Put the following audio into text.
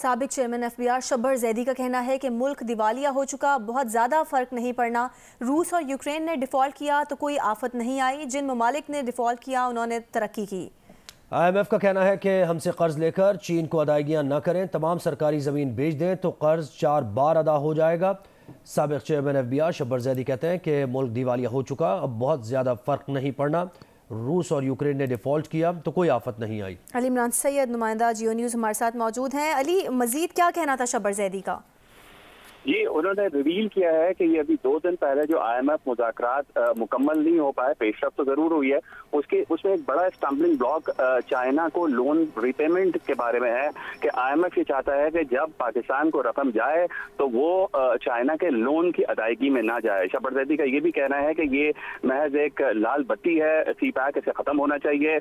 सबक chairman F B R Shabbar Zaidi का कहना है कि मुल्क दिवालिया हो चुका बहुत ज़्यादा फ़र्क नहीं पड़ना रूस और यूक्रेन ने डिफ़ॉल्ट किया तो कोई आफत नहीं आई जिन ममालिक ने डिफ़ॉल्ट किया उन्होंने तरक्की की आई एम एफ़ का कहना है कि हमसे कर्ज़ लेकर चीन को अदायगियाँ न करें तमाम सरकारी ज़मीन बेच दें तो कर्ज़ चार बार अदा हो जाएगा सबक chairman F B R Shabbar Zaidi कहते हैं कि मुल्क दिवालिया हो चुका अब बहुत ज़्यादा फ़र्क नहीं पड़ना रूस और यूक्रेन ने डिफॉल्ट किया तो कोई आफत नहीं आई अली इमरान सैयद नुमाइंदा जियो न्यूज़ हमारे साथ मौजूद हैं अली मजीद क्या कहना था शबर जैदी का जी उन्होंने रिवील किया है कि ये अभी दो दिन पहले जो आईएमएफ मुजाकर मुकम्मल नहीं हो पाए पेशरफ तो जरूर हुई है उसके उसमें एक बड़ा स्टम्पलिंग ब्लॉक चाइना को लोन रिपेमेंट के बारे में है कि आईएमएफ ये चाहता है कि जब पाकिस्तान को रकम जाए तो वो चाइना के लोन की अदायगी में ना जाए शबरदस्ती का ये भी कहना है कि ये महज एक लाल बत्ती है सी पैक इसे खत्म होना चाहिए